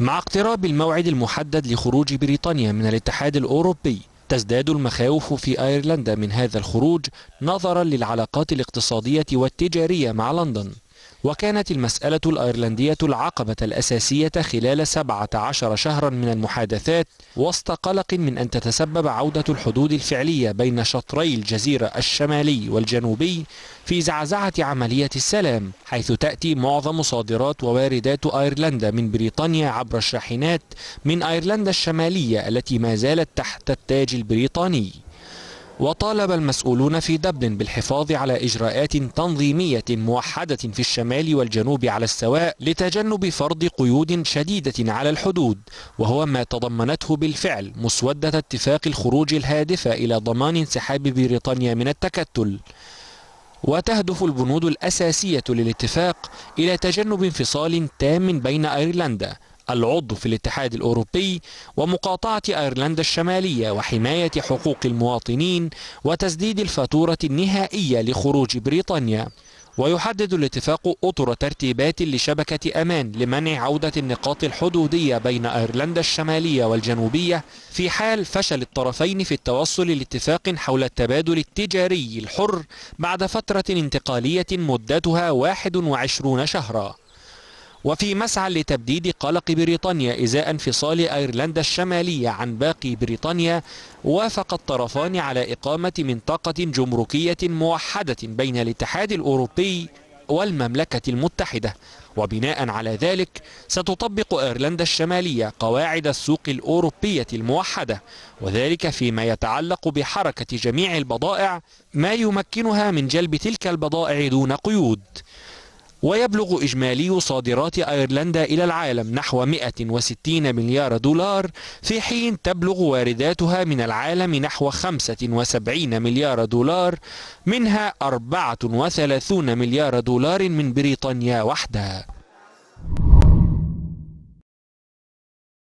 مع اقتراب الموعد المحدد لخروج بريطانيا من الاتحاد الأوروبي تزداد المخاوف في أيرلندا من هذا الخروج نظرا للعلاقات الاقتصادية والتجارية مع لندن وكانت المسألة الأيرلندية العقبة الأساسية خلال 17 شهرا من المحادثات وسط قلق من أن تتسبب عودة الحدود الفعلية بين شطري الجزيرة الشمالي والجنوبي في زعزعة عملية السلام حيث تأتي معظم صادرات وواردات أيرلندا من بريطانيا عبر الشاحنات من أيرلندا الشمالية التي ما زالت تحت التاج البريطاني وطالب المسؤولون في دبلن بالحفاظ على إجراءات تنظيمية موحدة في الشمال والجنوب على السواء لتجنب فرض قيود شديدة على الحدود وهو ما تضمنته بالفعل مسودة اتفاق الخروج الهادفة إلى ضمان انسحاب بريطانيا من التكتل وتهدف البنود الأساسية للاتفاق إلى تجنب انفصال تام بين أيرلندا العضو في الاتحاد الأوروبي ومقاطعة أيرلندا الشمالية وحماية حقوق المواطنين وتسديد الفاتورة النهائية لخروج بريطانيا ويحدد الاتفاق أطر ترتيبات لشبكة أمان لمنع عودة النقاط الحدودية بين أيرلندا الشمالية والجنوبية في حال فشل الطرفين في التوصل لاتفاق حول التبادل التجاري الحر بعد فترة انتقالية مدتها 21 شهرا وفي مسعى لتبديد قلق بريطانيا إزاء انفصال أيرلندا الشمالية عن باقي بريطانيا وافق الطرفان على إقامة منطقة جمركية موحدة بين الاتحاد الأوروبي والمملكة المتحدة وبناء على ذلك ستطبق أيرلندا الشمالية قواعد السوق الأوروبية الموحدة وذلك فيما يتعلق بحركة جميع البضائع ما يمكنها من جلب تلك البضائع دون قيود ويبلغ إجمالي صادرات أيرلندا إلى العالم نحو 160 مليار دولار في حين تبلغ وارداتها من العالم نحو 75 مليار دولار منها 34 مليار دولار من بريطانيا وحدها